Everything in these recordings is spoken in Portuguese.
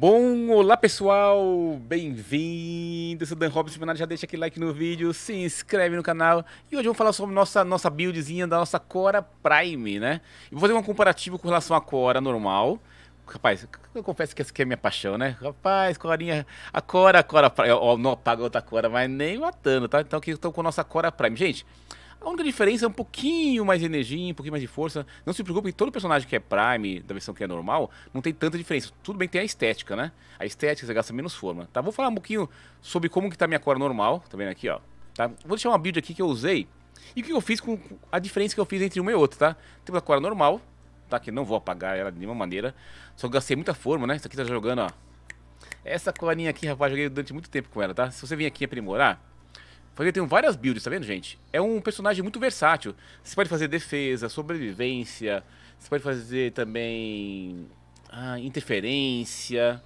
Bom, olá pessoal, bem-vindo, sou Dan Robson, já deixa aquele like no vídeo, se inscreve no canal e hoje vamos falar sobre nossa, nossa buildzinha da nossa Cora Prime, né? Eu vou fazer um comparativo com relação à Cora normal, rapaz, eu confesso que essa aqui é minha paixão, né? Rapaz, Corinha, a Cora, a Cora Prime, ó, não apaga outra Cora, mas nem matando, tá? Então aqui tô com a nossa Cora Prime. Gente, a única diferença é um pouquinho mais de energia, um pouquinho mais de força. Não se preocupe, todo personagem que é Prime, da versão que é normal, não tem tanta diferença. Tudo bem, tem a estética, né? A estética você gasta menos forma. Tá, vou falar um pouquinho sobre como que tá minha cor normal. Tá vendo aqui, ó. Tá? Vou deixar uma build aqui que eu usei. E o que eu fiz com a diferença que eu fiz entre uma e outra, tá? Temos a cor normal, tá? Que não vou apagar ela de nenhuma maneira. Só gastei muita forma, né? Isso aqui tá jogando, ó. Essa corinha aqui, rapaz, joguei durante muito tempo com ela, tá? Se você vir aqui aprimorar, porque eu tenho várias builds, tá vendo, gente? É um personagem muito versátil. Você pode fazer defesa, sobrevivência, você pode fazer também ah, interferência.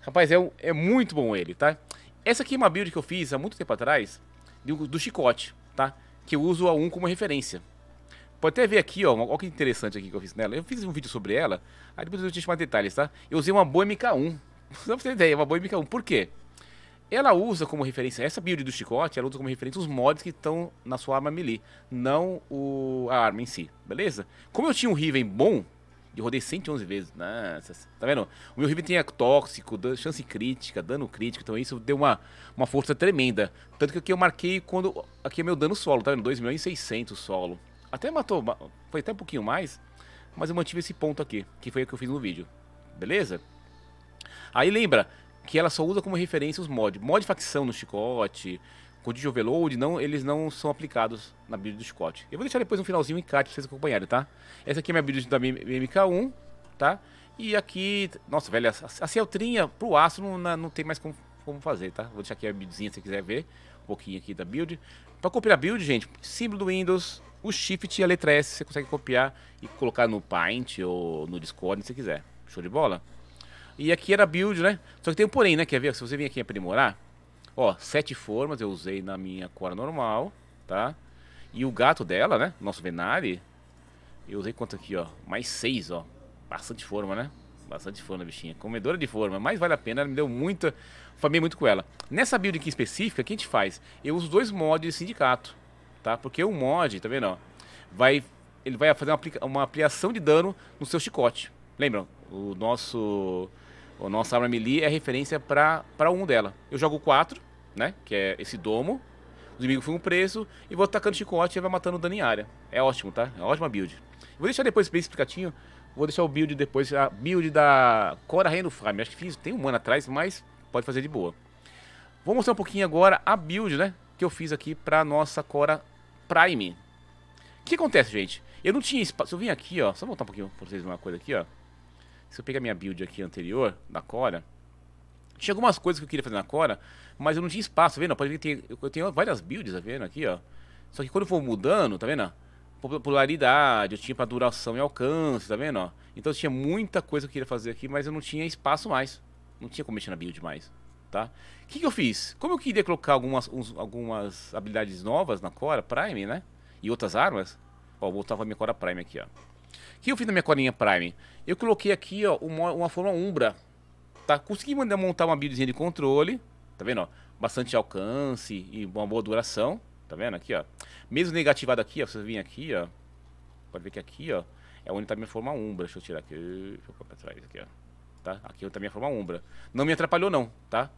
Rapaz, é, um, é muito bom ele, tá? Essa aqui é uma build que eu fiz há muito tempo atrás do, do chicote, tá? Que eu uso a 1 como referência. Pode até ver aqui, ó, olha que interessante aqui que eu fiz nela. Eu fiz um vídeo sobre ela, aí depois eu te mais detalhes, tá? Eu usei uma boa MK1. Só pra você ter ideia, uma boa MK1. Por quê? ela usa como referência, essa build do chicote, ela usa como referência os mods que estão na sua arma melee, não o, a arma em si, beleza? Como eu tinha um Riven bom, eu rodei 111 vezes, nossa, tá vendo? O meu Riven tinha tóxico, chance crítica, dano crítico, então isso deu uma, uma força tremenda. Tanto que aqui eu marquei quando, aqui é meu dano solo, tá vendo? 2.600 solo. Até matou, foi até um pouquinho mais, mas eu mantive esse ponto aqui, que foi o que eu fiz no vídeo, beleza? Aí lembra, que ela só usa como referência os mods, Mod facção no chicote, de Overload, não, eles não são aplicados na build do chicote. Eu vou deixar depois no finalzinho em encarte pra vocês acompanharem, tá? Essa aqui é minha build da MK1, tá? E aqui, nossa, velho, a, a Celtrinha pro aço não, não tem mais como, como, fazer, tá? Vou deixar aqui a buildzinha se você quiser ver, um pouquinho aqui da build. Pra copiar a build, gente, símbolo do Windows, o Shift e a letra S você consegue copiar e colocar no Paint ou no Discord, se quiser. Show de bola? E aqui era build, né? Só que tem um porém, né? Quer ver? Se você vir aqui aprimorar, ó, sete formas eu usei na minha cor normal, tá? E o gato dela, né? Nosso Venari, eu usei quanto aqui, ó? Mais seis, ó. Bastante forma, né? Bastante forma, bichinha. Comedora de forma, mas vale a pena, ela me deu muita... Famei muito com ela. Nessa build aqui específica, o que a gente faz? Eu uso dois mods de sindicato, tá? Porque o mod, tá vendo, ó? Vai... Ele vai fazer uma, uma ampliação de dano no seu chicote. Lembram? O nosso a nossa arma melee é referência para um dela. Eu jogo 4, né? Que é esse domo. Os inimigos ficam presos. E vou atacando chicote e vai matando dano em área. É ótimo, tá? É ótima build. Vou deixar depois bem explicatinho. Vou deixar o build depois. A build da Cora Reino Farm. Acho que fiz, tem um ano atrás, mas pode fazer de boa. Vou mostrar um pouquinho agora a build, né? Que eu fiz aqui pra nossa Cora Prime. O que acontece, gente? Eu não tinha espaço. Se eu vim aqui, ó. Só voltar um pouquinho pra vocês uma coisa aqui, ó. Se eu pegar minha build aqui anterior, da Cora, tinha algumas coisas que eu queria fazer na Cora, mas eu não tinha espaço, tá vendo? Eu, ter, eu tenho várias builds, tá vendo? Aqui, ó. Só que quando eu for mudando, tá vendo? Popularidade, eu tinha pra duração e alcance, tá vendo? Ó? Então tinha muita coisa que eu queria fazer aqui, mas eu não tinha espaço mais. Não tinha como mexer na build mais, tá? O que, que eu fiz? Como eu queria colocar algumas, uns, algumas habilidades novas na Cora Prime, né? E outras armas, ó, eu voltava a minha Cora Prime aqui, ó. O que eu fiz na minha colinha Prime? Eu coloquei aqui ó, uma, uma forma umbra. Tá? Consegui montar uma buildzinha de controle. Tá vendo? Ó? Bastante alcance e uma boa duração. Tá vendo aqui, ó? Mesmo negativado aqui, ó. Vocês vêm aqui, ó. Pode ver que aqui, ó. É onde tá minha forma umbra. Deixa eu tirar aqui. Deixa eu colocar pra trás aqui, ó. Tá? Aqui é onde tá minha forma umbra. Não me atrapalhou, não, tá?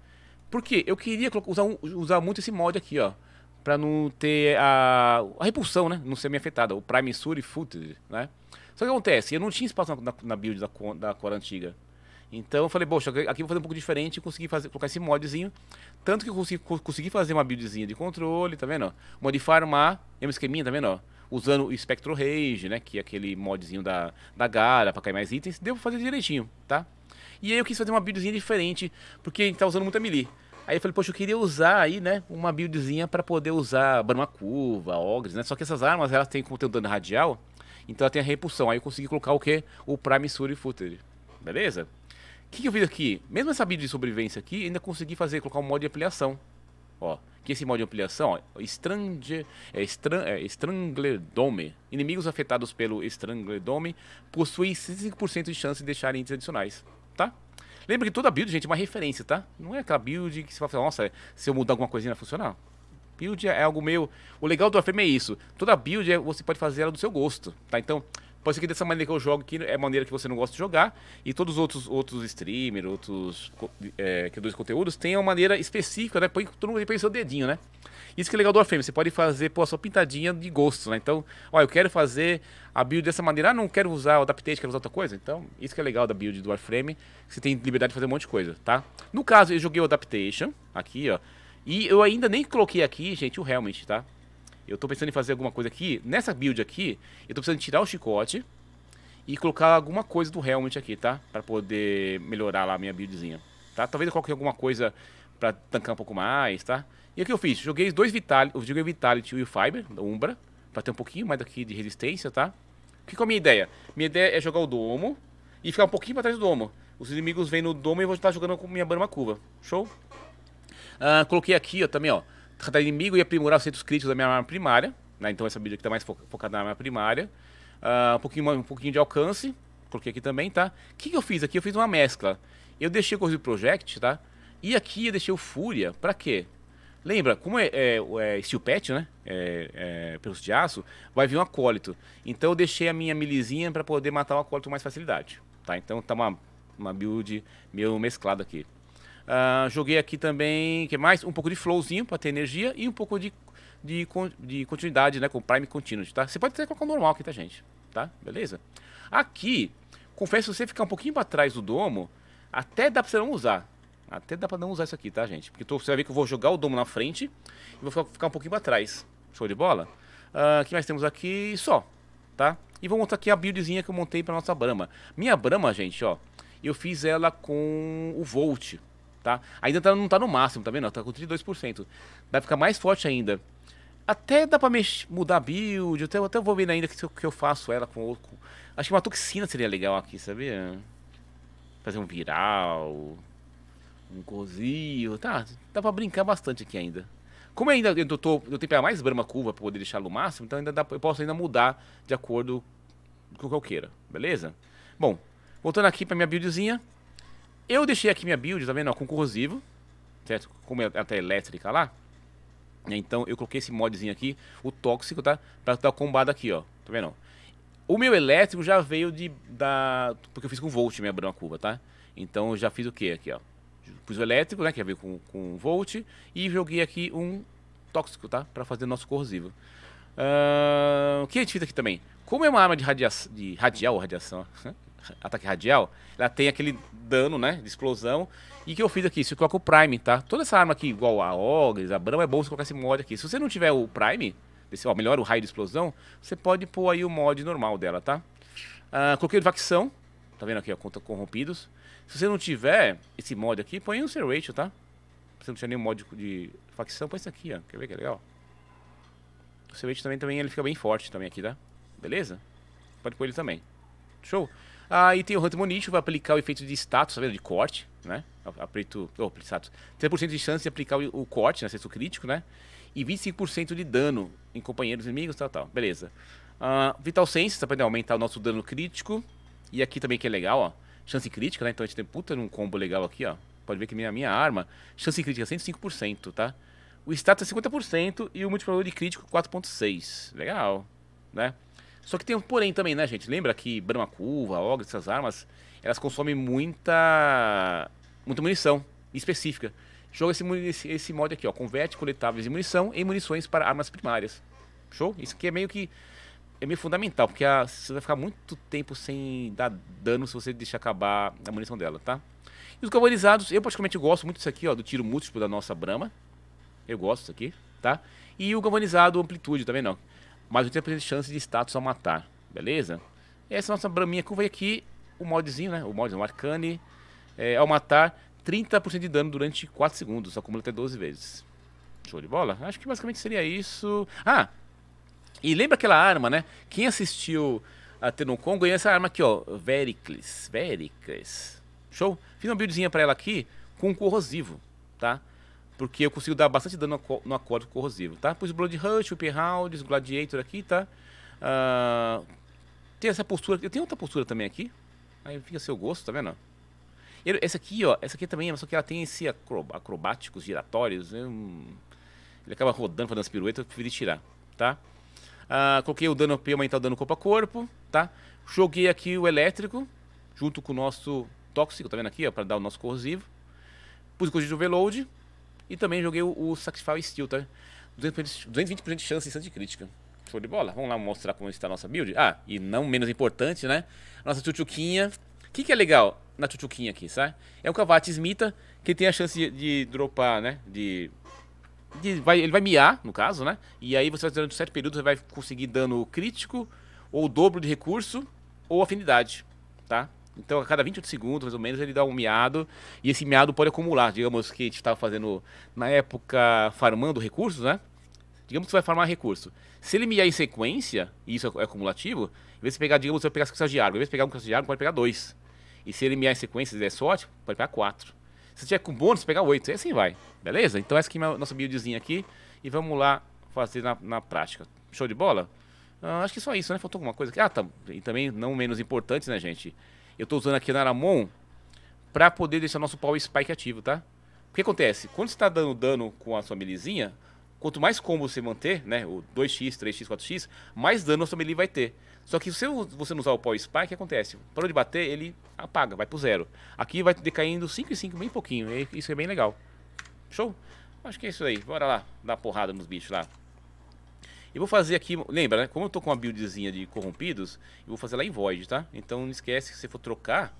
Por Eu queria usar, usar muito esse mod aqui, ó para não ter a, a, repulsão, né? Não ser me afetada. O Prime Suri Footage, né? Só que acontece, eu não tinha espaço na, na build da, da antiga. Então eu falei, poxa, aqui vou fazer um pouco diferente e consegui fazer, colocar esse modzinho. Tanto que eu consegui, consegui fazer uma buildzinha de controle, tá vendo? Modificar uma, é um esqueminha, tá vendo? Usando o Spectro Rage, né? Que é aquele modzinho da, da Gara pra cair mais itens. Deu pra fazer direitinho, tá? E aí eu quis fazer uma buildzinha diferente, porque a gente tá usando muita melee. Aí eu falei, poxa, eu queria usar aí, né, uma buildzinha para poder usar Brahma Curva, Ogres, né? Só que essas armas, elas têm conteúdo dano radial, então ela tem a repulsão. Aí eu consegui colocar o quê? O Prime Suri Footer. Beleza? O que, que, eu fiz aqui? Mesmo essa build de sobrevivência aqui, ainda consegui fazer, colocar um modo de ampliação. Ó, que esse modo de ampliação, ó, Strange, é, Stran, é, Strangler Dome. Inimigos afetados pelo Strangler Dome possuem 65% de chance de deixar itens adicionais, tá? Lembra que toda build, gente, é uma referência, tá? Não é aquela build que você vai falar, nossa, se eu mudar alguma coisinha vai funcionar. Build é algo meio. O legal do Warframe é isso. Toda build é, você pode fazer ela do seu gosto, tá? Então, Pode ser que dessa maneira que eu jogo, que é a maneira que você não gosta de jogar, e todos os outros, outros streamers, outros é, criadores de conteúdos têm uma maneira específica, né? Põe, todo mundo põe seu dedinho, né? Isso que é legal do Warframe, você pode fazer pô, a sua pintadinha de gosto, né? Então, ó, eu quero fazer a build dessa maneira, ah, não quero usar o Adaptation quero usar outra coisa. Então, isso que é legal da build do Warframe, você tem liberdade de fazer um monte de coisa, tá? No caso, eu joguei o Adaptation, aqui, ó, e eu ainda nem coloquei aqui, gente, o Helmet, tá? eu estou pensando em fazer alguma coisa aqui, nessa build aqui, eu estou precisando tirar o chicote e colocar alguma coisa do helmet aqui, tá? Para poder melhorar lá a minha buildzinha, tá? Talvez eu coloque alguma coisa para tancar um pouco mais, tá? E o que eu fiz? Joguei dois Vitality, eu joguei o Vitality e o Fiber, da Umbra, para ter um pouquinho mais aqui de resistência, tá? O que é a minha ideia? Minha ideia é jogar o Domo e ficar um pouquinho pra trás do Domo. Os inimigos vêm no Domo e eu vou estar jogando com minha Brahma Curva. Show? Ah, coloquei aqui, ó, também, ó tratar inimigo e aprimorar os centros críticos da minha arma primária. Né? Então essa build aqui está mais focada na arma primária. Uh, um, pouquinho, um pouquinho de alcance, coloquei aqui também, tá? O que, que eu fiz aqui? Eu fiz uma mescla. Eu deixei o Corrosive Project, tá? E aqui eu deixei o Fúria, pra quê? Lembra, como é, é, é Steel Patch, né? É, é, pelos de aço, vai vir um acólito. Então eu deixei a minha milizinha pra poder matar o acólito com mais facilidade, tá? Então tá uma, uma build meio mesclada aqui. Uh, joguei aqui também, que é mais? Um pouco de flowzinho para ter energia e um pouco de, de, de continuidade, né? Com Prime Continuity, tá? Você pode até colocar o normal aqui, tá, gente? Tá? Beleza? Aqui, confesso, se você ficar um pouquinho para trás do domo, até dá para você não usar. Até dá para não usar isso aqui, tá, gente? Porque tô, você vai ver que eu vou jogar o domo na frente e vou ficar um pouquinho para trás. Show de bola? O uh, ah, que mais temos aqui? Só, tá? E vou montar aqui a buildzinha que eu montei para nossa Brahma. Minha Brahma, gente, ó, eu fiz ela com o Volt, tá? Ainda tá, não está no máximo, tá vendo? Está com 32%. Vai ficar mais forte ainda. Até dá para mudar a build, até, até vou ver ainda que, que eu faço ela com outro. Acho que uma toxina seria legal aqui, sabia? Fazer um viral, um cozinho, tá? Dá para brincar bastante aqui ainda. Como ainda eu, tô, eu tenho que pegar mais brama curva para poder deixar no máximo, então ainda dá, eu posso ainda mudar de acordo com o que eu queira, beleza? Bom, voltando aqui para minha buildzinha. Eu deixei aqui minha build, tá vendo? Ó, com corrosivo, certo? Como é ela até elétrica lá. Né? Então eu coloquei esse modzinho aqui, o tóxico, tá? Pra dar combado aqui, ó. Tá vendo? O meu elétrico já veio de da porque eu fiz com volt minha branca curva, tá? Então eu já fiz o que aqui, ó? Pus o elétrico, né, que veio com com volt e joguei aqui um tóxico, tá? Para fazer nosso corrosivo. Uh... o que a gente fez aqui também? Como é uma arma de, radia de radial ou radiação, ataque radial, ela tem aquele dano, né, de explosão. E que eu fiz aqui, se coloca o Prime, tá? Toda essa arma aqui, igual a Ogres, a Brahma, é bom você colocar esse mod aqui. Se você não tiver o Prime, desse, ó, melhor o raio de explosão, você pode pôr aí o mod normal dela, tá? Uh, coloquei o facção, tá vendo aqui, ó, conta corrompidos. Se você não tiver esse mod aqui, põe o seu tá? Se você não tiver nenhum mod de facção, põe isso aqui, ó. Quer ver que é legal? O seu também, também ele fica bem forte também aqui, tá? Beleza? Pode pôr ele também. Show? Aí ah, tem o Hunter Monition, vai aplicar o efeito de status, tá vendo? De corte, né? aperto oh, status. 3% de chance de aplicar o, o corte, né? Acesso crítico, né? E 25% de dano em companheiros inimigos, tal, tal. Beleza. Uh, Vital Sense, tá pra aumentar o nosso dano crítico. E aqui também que é legal, ó. Chance crítica, né? Então a gente tem puta num combo legal aqui, ó. Pode ver que minha, minha arma, chance crítica 105%, é tá? O status é 50% e o multiplicador de crítico 4.6. Legal, né? Só que tem um porém também, né, gente? Lembra que Brahma Curva, Ogre, essas armas, elas consomem muita, muita munição específica. Joga esse, esse, esse mod aqui, ó. Converte coletáveis de munição em munições para armas primárias. Show? Isso aqui é meio que. É meio fundamental, porque a, você vai ficar muito tempo sem dar dano se você deixar acabar a munição dela, tá? E os carbonizados eu praticamente gosto muito disso aqui, ó, do tiro múltiplo da nossa Brahma. Eu gosto disso aqui, tá? E o galvanizado amplitude, também tá não mais 80% de chance de status ao matar. Beleza? E essa nossa braminha curva aqui, o modzinho, né? O mod, o arcane, é, ao matar, 30% de dano durante 4 segundos, acumula até 12 vezes. Show de bola? Acho que basicamente seria isso. Ah! E lembra aquela arma, né? Quem assistiu a Kong ganhou essa arma aqui, ó. Vericles. Vericles. Show? Fiz uma buildzinha pra ela aqui com corrosivo, tá? porque eu consigo dar bastante dano no acorde corrosivo, tá? Pus Blood Rush, Whip Hounds, Gladiator aqui, tá? Uh, tem essa postura, eu tenho outra postura também aqui, aí fica a seu gosto, tá vendo? Eu, essa aqui, ó, essa aqui também, só que ela tem esse acrobáticos giratórios, né? ele acaba rodando, fazendo as piruetas, eu preferi tirar, tá? Uh, coloquei o dano P, aumentar o dano corpo a corpo, tá? Joguei aqui o elétrico, junto com o nosso tóxico, tá vendo aqui, ó, pra dar o nosso corrosivo. Pus o de reload, e também joguei o, o Sacrifice Steel, tá? 220%, de chance de crítica. Show de bola. Vamos lá mostrar como está a nossa build. Ah, e não menos importante, né? Nossa tchuchuquinha O que, que é legal na tchuchuquinha aqui, sabe? É um Cavate Smita que tem a chance de, de dropar, né? De de, vai, ele vai miar, no caso, né? E aí você vai, durante certo período, você vai conseguir dano crítico, ou dobro de recurso, ou afinidade, tá? Então, a cada 28 segundos, mais ou menos, ele dá um miado. E esse miado pode acumular. Digamos que a gente estava tá fazendo, na época, farmando recursos, né? Digamos que você vai farmar recurso. Se ele miar em sequência, e isso é acumulativo, em vez de pegar, digamos, você vai pegar as caças de árvore. Em vez de pegar um caça de árvore, pode pegar dois. E se ele miar em sequência e der sorte, pode pegar quatro. Se tiver com bônus, pegar oito. E assim vai. Beleza? Então, essa aqui é a nossa buildzinha aqui. E vamos lá fazer na, na prática. Show de bola? Ah, acho que só isso, né? Faltou alguma coisa aqui. Ah, tá. E também, não menos importante, né, gente? Eu estou usando aqui na Aramon para poder deixar nosso Power Spike ativo, tá? O que acontece? Quando você está dando dano com a sua milizinha, quanto mais combo você manter, né? O 2x, 3x, 4x, mais dano a sua melee vai ter. Só que se você não usar o Power Spike, o que acontece? Parou de bater, ele apaga, vai pro zero. Aqui vai decaindo 5 e 5, bem pouquinho. isso é bem legal. Show? Acho que é isso aí. Bora lá, dar porrada nos bichos lá. E vou fazer aqui, lembra, né? Como eu tô com uma buildzinha de corrompidos, eu vou fazer lá em Void, tá? Então não esquece que se for trocar,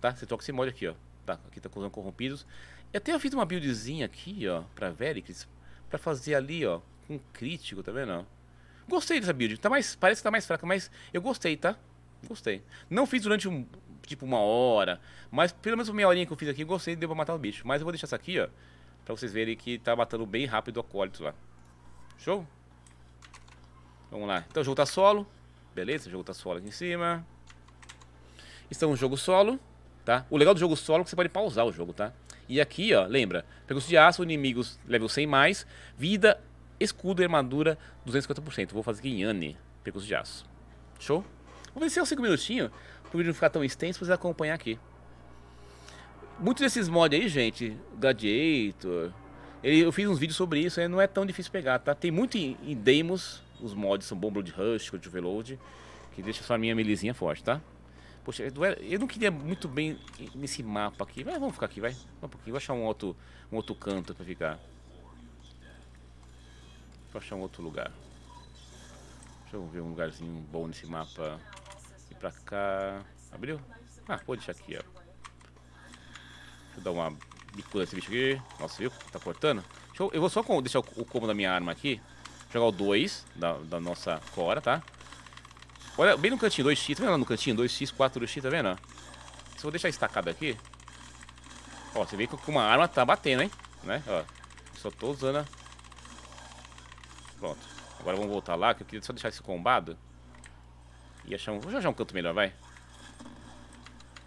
tá? Você troca esse mod aqui, ó. Tá, aqui tá usando corrompidos. Eu até fiz uma buildzinha aqui, ó, pra Vericris, pra fazer ali, ó, com crítico, tá vendo, ó? Gostei dessa build, tá mais, parece que tá mais fraca, mas eu gostei, tá? Gostei. Não fiz durante um, tipo uma hora, mas pelo menos uma meia horinha que eu fiz aqui, gostei, deu pra matar o bicho. Mas eu vou deixar essa aqui, ó, pra vocês verem que tá matando bem rápido o acólito lá. Show? Vamos lá. Então o jogo tá solo. Beleza, o jogo tá solo aqui em cima. Estamos no é jogo solo, tá? O legal do jogo solo é que você pode pausar o jogo, tá? E aqui, ó, lembra. Percurso de aço, inimigos level 100+, mais, vida, escudo e armadura 250%. Vou fazer aqui em Yane. percurso de aço. Show? Vou vencer é uns 5 minutinhos, pro vídeo não ficar tão extenso, pra vocês acompanhar aqui. Muitos desses mods aí, gente, Gladiator, eu fiz uns vídeos sobre isso, né? não é tão difícil pegar, tá? Tem muito em, em demos os mods são Bombo de Rush, de Overload, que deixa sua minha milizinha forte, tá? Poxa, é, eu não queria muito bem nesse mapa aqui, mas vamos ficar aqui, vai. um pouquinho vou achar um outro, um outro canto pra ficar. Vou achar um outro lugar. Deixa eu ver um lugarzinho bom nesse mapa. E pra cá... Abriu? Ah, pode deixar aqui, ó. Deixa eu dar uma bicuda nesse bicho aqui. Nossa, viu? Tá cortando. Eu, eu, vou só deixar o combo da minha arma aqui jogar o 2 da, da nossa Cora, tá? Olha, bem no cantinho, 2x, tá vendo lá no cantinho? 2x, 4x, tá vendo? Se eu vou deixar estacado aqui... Ó, você vê que uma arma tá batendo, hein? Né? Ó, só tô usando a... Pronto. Agora vamos voltar lá, que eu queria só deixar esse combado. E achar um... Vou achar um canto melhor, vai.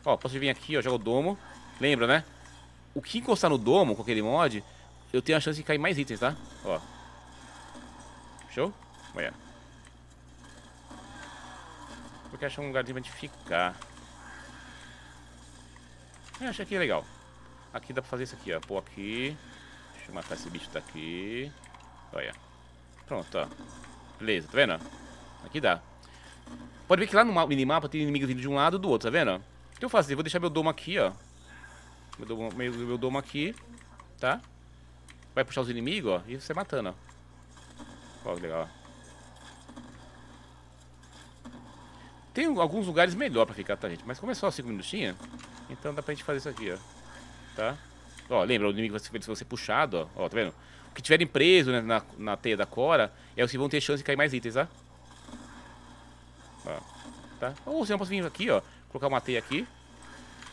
Ó, posso vir aqui, ó, jogar o domo. Lembra, né? O que encostar no domo com aquele mod, eu tenho a chance de cair mais itens, tá? Ó, Show? Olha. Vou que achar um lugarzinho pra gente ficar. Eu ah, que aqui legal. Aqui dá pra fazer isso aqui, ó. Pô, aqui. Deixa eu matar esse bicho daqui. Olha. Pronto, ó. Beleza, tá vendo? Aqui dá. Pode ver que lá no minimapa tem inimigos vindo de um lado e do outro, tá vendo? O que eu vou fazer? Vou deixar meu domo aqui, ó. Meu domo, meu, meu domo aqui, tá? Vai puxar os inimigos, ó, e você matando, ó. Olha que é legal. Tem alguns lugares melhor pra ficar, tá, gente? Mas como é só 5 minutinhos, então dá pra gente fazer isso aqui, ó. Tá? Ó, lembra, o inimigo vai ser puxado, ó. Ó, tá vendo? O que tiverem preso né, na, na teia da Cora é os que vão ter chance de cair mais itens, tá? Ó, tá? Ou se não, posso vir aqui, ó. Colocar uma teia aqui.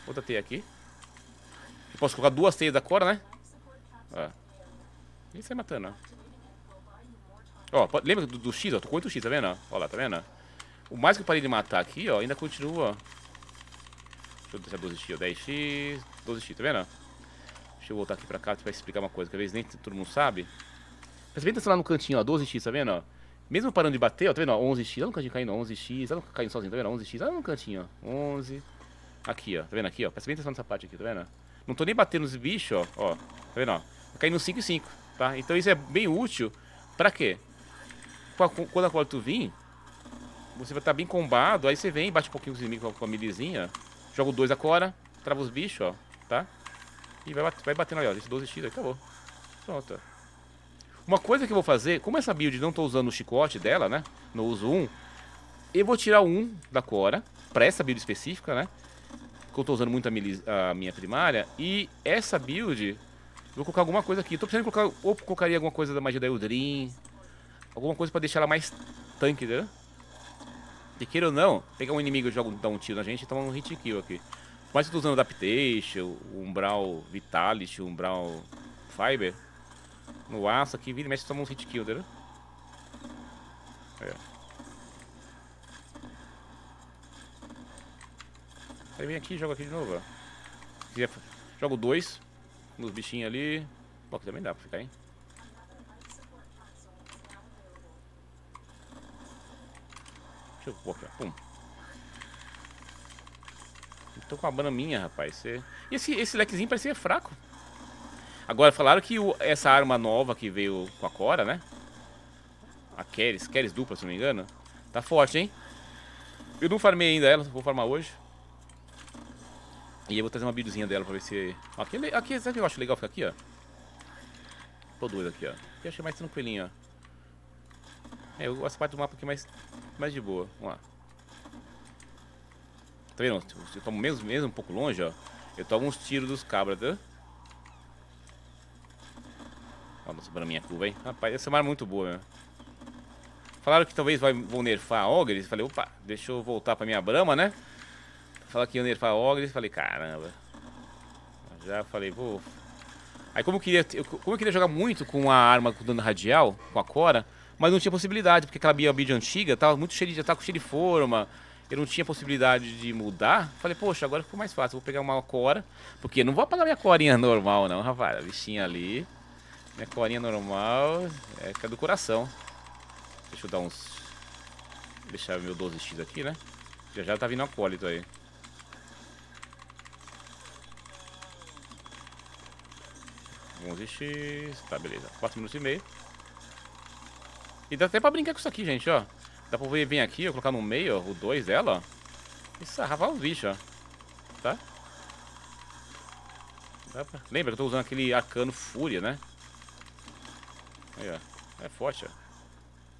Outra teia aqui. Eu posso colocar duas teias da Cora, né? Ó. E sai matando, ó. Ó, lembra do, do X, ó? Tô com 8 X, tá vendo? Ó lá, tá vendo? O mais que eu parei de matar aqui, ó, ainda continua. Deixa eu deixar 12x, ó. 10x, 12x, tá vendo? Deixa eu voltar aqui pra cá pra explicar uma coisa, que às vezes nem todo mundo sabe. Presta bem atenção lá no cantinho, ó, 12x, tá vendo? Mesmo parando de bater, ó, tá vendo? Ó, 11x, lá no cantinho caindo, 11x, lá no caindo sozinho, tá vendo? 11x, lá no cantinho, ó, 11. Aqui, ó, tá vendo aqui, ó? Presta bem atenção nessa parte aqui, tá vendo? Não tô nem batendo nos bichos, ó, ó, tá vendo, ó? Caindo 5 e 5, tá? Então isso é bem útil pra quê? quando a qual tu vir, você vai estar tá bem combado. Aí você vem, bate um pouquinho os inimigos com a milizinha. Joga o 2 agora, trava os bichos, ó. Tá? E vai, vai batendo ali, ó. esse 12 tiros, acabou. Pronto, Uma coisa que eu vou fazer, como essa build não estou usando o chicote dela, né? Não uso um. Eu vou tirar um da Cora, para essa build específica, né? Que eu estou usando muito a, a, minha primária. E essa build, vou colocar alguma coisa aqui. Estou pensando em colocar, ou colocaria alguma coisa da magia da Eldrin, alguma coisa pra deixar ela mais tanque, entendeu? E queira ou não, pegar um inimigo e joga, dá um tiro na gente e toma um hit kill aqui. Mas eu tô usando Adaptation, Umbral Vitality, Umbral Fiber. No aço aqui, vira e mexe toma um hit kill, entendeu? É. Aí vem aqui e joga aqui de novo, ó. Jogo dois nos bichinhos ali. Pô, aqui também dá pra ficar, hein? Deixa eu pôr aqui, ó. Pum. Eu tô com a minha, rapaz. Você... E esse, esse lequezinho ser fraco. Agora, falaram que o, essa arma nova que veio com a Cora, né? A Keres, Keres dupla, se não me engano. Tá forte, hein? Eu não farmei ainda ela, vou farmar hoje. E eu vou trazer uma buildzinha dela pra ver se... aqui, é aqui, sabe o que eu acho legal ficar aqui, ó? Tô doido aqui, ó. Aqui eu achei mais tranquilinho, ó. É, eu gosto da parte do mapa aqui mais, mais de boa. Vamos lá. Tá vendo? Se eu tomo mesmo, mesmo um pouco longe, ó. Eu tomo uns tiros dos cabras, tá? Ó, nossa, para minha curva hein Rapaz, essa é mar arma muito boa, né? Falaram que talvez vai, vão nerfar Ogres. Falei, opa, deixa eu voltar pra minha brama, né? Falaram que iam nerfar Ogres. Falei, caramba. Já falei, vou... Aí como eu queria, eu, como eu queria jogar muito com a arma com dano radial, com a Cora mas não tinha possibilidade, porque aquela Biobid antiga estava muito cheia de, estava cheia de forma, eu não tinha possibilidade de mudar. Falei, poxa, agora ficou mais fácil, vou pegar uma cora, porque não vou apagar minha corinha normal não, rapaz, a bichinha ali, minha corinha normal, é, é do coração. Deixa eu dar uns, deixar meu 12x aqui, né? Já já tá vindo acólito aí. x tá beleza, 4 minutos e meio. E dá até pra brincar com isso aqui, gente, ó. Dá pra vir aqui, ó, colocar no meio, ó, o 2 dela, ó. E sarravar ah, os bichos, ó. Tá? Pra... Lembra que eu tô usando aquele arcano fúria, né? Aí, ó. É forte, ó.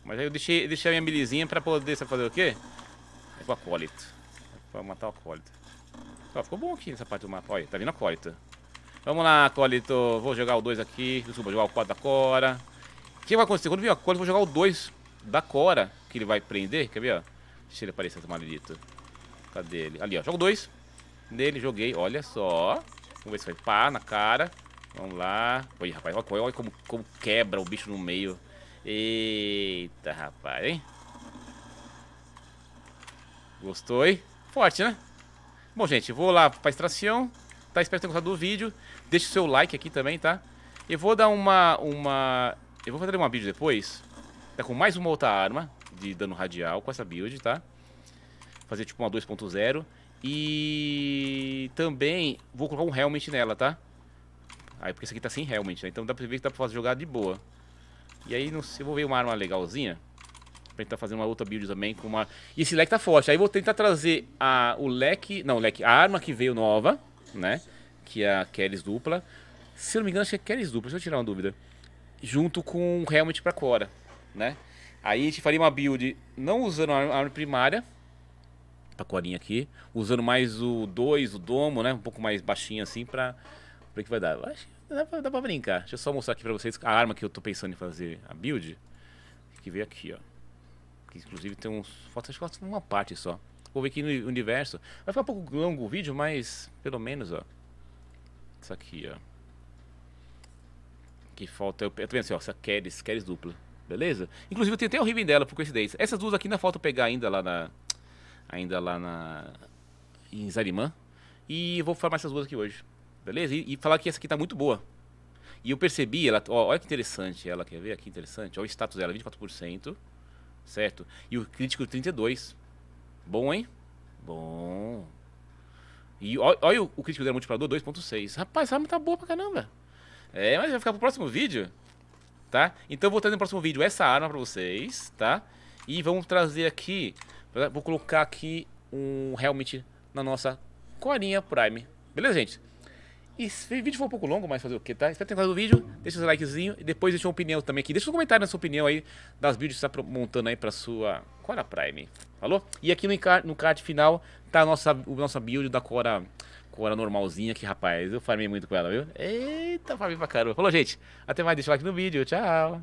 Mas aí eu deixei, deixei a minha milizinha pra poder, sabe fazer o quê? É com acólito. Pra matar o acólito. Ó, ficou bom aqui nessa parte do mapa. Olha, tá vindo acólito. Vamos lá, acólito. Vou jogar o 2 aqui. Desculpa, jogar o 4 da Cora. O que vai acontecer? Quando vir a Cora, eu vou jogar o 2 da Cora, que ele vai prender. Quer ver, ó? Deixa ele aparecer, essa maledita. Cadê ele? Ali, ó. Jogo 2 nele, joguei. Olha só. Vamos ver se vai pá na cara. Vamos lá. Olha, rapaz. Olha, olha como, como quebra o bicho no meio. Eita, rapaz, hein? Gostou, hein? Forte, né? Bom, gente, vou lá pra extração. Tá? Espero que tenha gostado do vídeo. Deixe o seu like aqui também, tá? Eu vou dar uma, uma eu vou fazer uma build depois. Tá com mais uma outra arma de dano radial com essa build, tá? Fazer tipo uma 2.0. E também vou colocar um helmet nela, tá? Aí porque essa aqui tá sem helmet, né? Então dá pra ver que dá pra jogar de boa. E aí não sei, eu vou ver uma arma legalzinha. Pra tentar fazer uma outra build também com uma... E esse leque tá forte. Aí vou tentar trazer a, o leque... Não, o leque... A arma que veio nova, né? Que é a Kellys dupla. Se eu não me engano, acho que é Kellys dupla. Deixa eu tirar uma dúvida junto com o Helmet para Cora, né? Aí a gente faria uma build não usando a arma primária, pra Corinha aqui, usando mais o 2, o domo, né? Um pouco mais baixinho assim pra ver que vai dar. Acho que dá para brincar. Deixa eu só mostrar aqui pra vocês a arma que eu tô pensando em fazer a build. Que veio aqui, ó. Que inclusive tem uns. Falta acho que uma parte só. Vou ver aqui no universo. Vai ficar um pouco longo o vídeo, mas pelo menos, ó. Isso aqui, ó que falta. Eu, eu assim, ó, essa Keres, Keres dupla. Beleza? Inclusive eu tenho até o Riven dela, por coincidência. Essas duas aqui ainda falta pegar ainda lá na. Ainda lá na. Em Zariman. E eu vou farmar essas duas aqui hoje. Beleza? E, e, falar que essa aqui tá muito boa. E eu percebi, ela. Ó, olha que interessante ela, quer ver aqui? Interessante. Olha o status dela, 24%. Certo? E o crítico 32. Bom, hein? Bom. E olha o, o crítico dela multiplicador 2.6. Rapaz, essa arma tá boa pra caramba. É, mas vai ficar pro próximo vídeo, tá? Então eu vou trazer no próximo vídeo essa arma pra vocês, tá? E vamos trazer aqui, vou colocar aqui um helmet na nossa corinha Prime. Beleza, gente? E se o vídeo for um pouco longo, mas fazer o que, tá? Espero que tenha gostado do vídeo, deixa seu likezinho e depois deixa uma opinião também aqui. Deixa um comentário na sua opinião aí das builds que você tá montando aí pra sua Cora Prime. Falou? E aqui no card, no card final tá a nossa, a nossa build da Cora Cora normalzinha, que rapaz, eu farmei muito com ela, viu? Eita, farmei pra caramba. Falou, gente. Até mais, deixa o like no vídeo. Tchau.